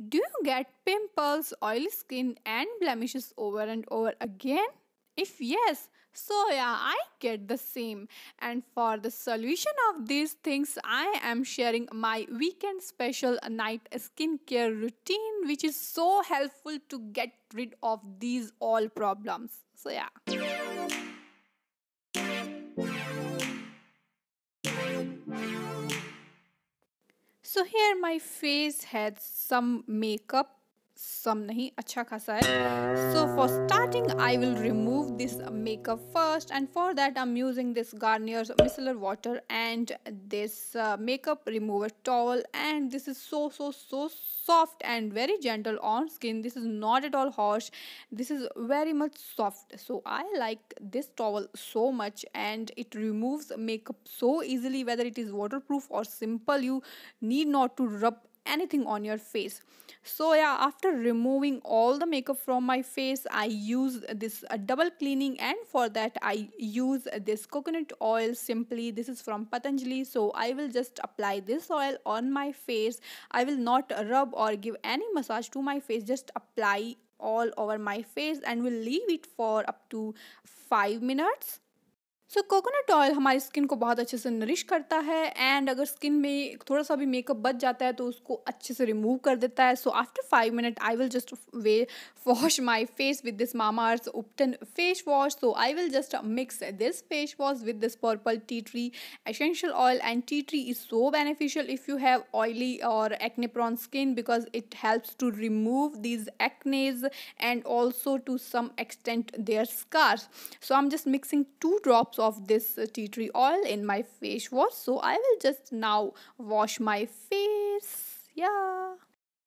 Do you get pimples, oily skin, and blemishes over and over again? If yes, so yeah, I get the same. And for the solution of these things, I am sharing my weekend special night skincare routine, which is so helpful to get rid of these all problems. So yeah. So here my face had some makeup some nahi acha khasa hai so for starting i will remove this makeup first and for that i'm using this garnier's micellar water and this uh, makeup remover towel and this is so so so soft and very gentle on skin this is not at all harsh this is very much soft so i like this towel so much and it removes makeup so easily whether it is waterproof or simple you need not to rub anything on your face so yeah after removing all the makeup from my face i use this uh, double cleaning and for that i use this coconut oil simply this is from patanjali so i will just apply this oil on my face i will not rub or give any massage to my face just apply all over my face and will leave it for up to 5 minutes so coconut oil हमारी skin को बहुत अच्छे से nourish करता है and अगर skin में थोड़ा सा भी मेकअप बच जाता है तो उसको अच्छे से रिमूव कर देता है so after five minute I will just way wash my face with this Mama ubtan face wash so I will just mix this face wash with this purple tea tree essential oil and tea tree is so beneficial if you have oily or acne prone skin because it helps to remove these acnes and also to some extent their scars so I am just mixing two drops drops of this tea tree oil in my face wash so i will just now wash my face yeah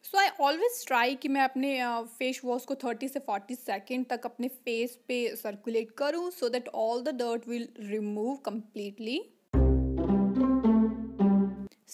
so I always try कि मैं अपने face wash को thirty से forty second तक अपने face पे circulate करूँ so that all the dirt will remove completely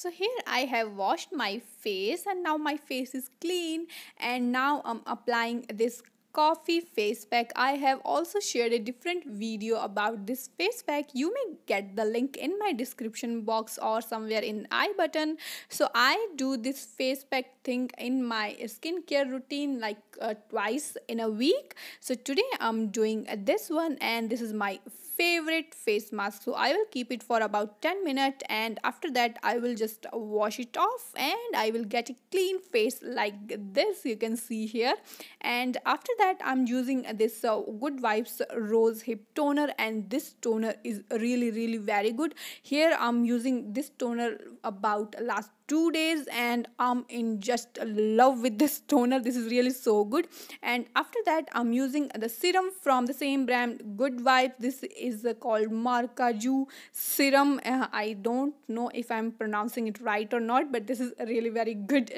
so here I have washed my face and now my face is clean and now I am applying this coffee face pack. I have also shared a different video about this face pack. You may get the link in my description box or somewhere in I button. So I do this face pack thing in my skincare routine like uh, twice in a week. So today I'm doing this one and this is my favorite face mask so i will keep it for about 10 minutes and after that i will just wash it off and i will get a clean face like this you can see here and after that i'm using this uh, good vibes rose hip toner and this toner is really really very good here i'm using this toner about last two days and i'm in just love with this toner this is really so good and after that i'm using the serum from the same brand good vibes this is called marcaju serum uh, i don't know if i'm pronouncing it right or not but this is a really very good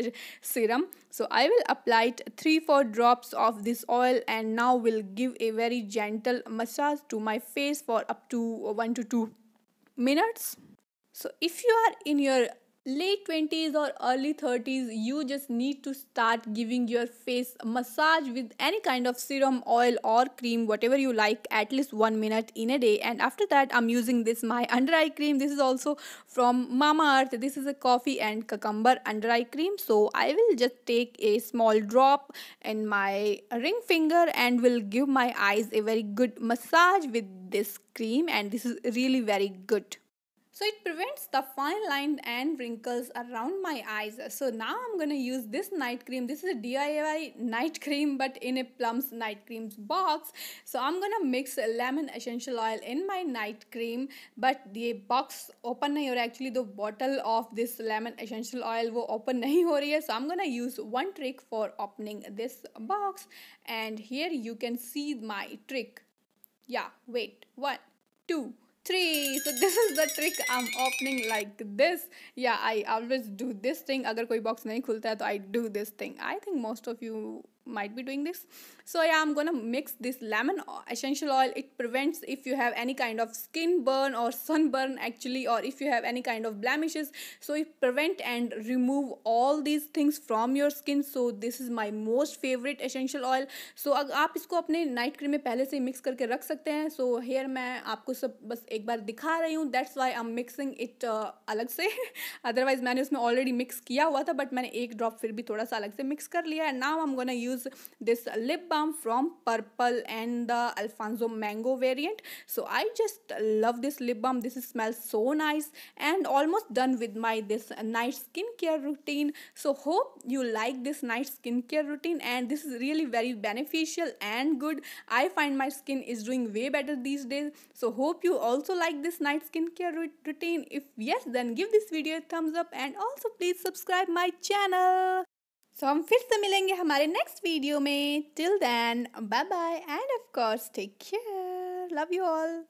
serum so i will apply it three four drops of this oil and now will give a very gentle massage to my face for up to one to two minutes so if you are in your late 20s or early 30s you just need to start giving your face massage with any kind of serum oil or cream whatever you like at least 1 minute in a day and after that i'm using this my under eye cream this is also from Mama Earth. this is a coffee and cucumber under eye cream so i will just take a small drop in my ring finger and will give my eyes a very good massage with this cream and this is really very good so it prevents the fine lines and wrinkles around my eyes. So now I'm going to use this night cream. This is a DIY night cream but in a Plums night creams box. So I'm going to mix lemon essential oil in my night cream but the box open or actually the bottle of this lemon essential oil will open नहीं हो रही So I'm going to use one trick for opening this box and here you can see my trick. Yeah, wait. One, two, three so this is the trick I'm opening like this yeah I always do this thing अगर कोई box नहीं खुलता है I do this thing I think most of you might be doing this so yeah i'm gonna mix this lemon essential oil it prevents if you have any kind of skin burn or sunburn actually or if you have any kind of blemishes so it prevent and remove all these things from your skin so this is my most favorite essential oil so अगर आप इसको अपने night cream में पहले से mix करके रख सकते हैं so so, here main aapko sab bas ek bar dikha rahi hu that's why i'm mixing it uh, alag se otherwise maine usme already mix kiya hua tha but maine ek drop fir bhi thoda sa alag se mix kar liya and now i'm am gonna use this lip balm from Purple and the Alfonso Mango variant. So I just love this lip balm. This smells so nice and almost done with my this night skincare routine. So hope you like this night skincare routine and this is really very beneficial and good. I find my skin is doing way better these days. So hope you also like this night skincare routine. If yes, then give this video a thumbs up and also please subscribe my channel. So तो हम फिर से मिलेंगे हमारे next video में till then bye bye and of course take care love you all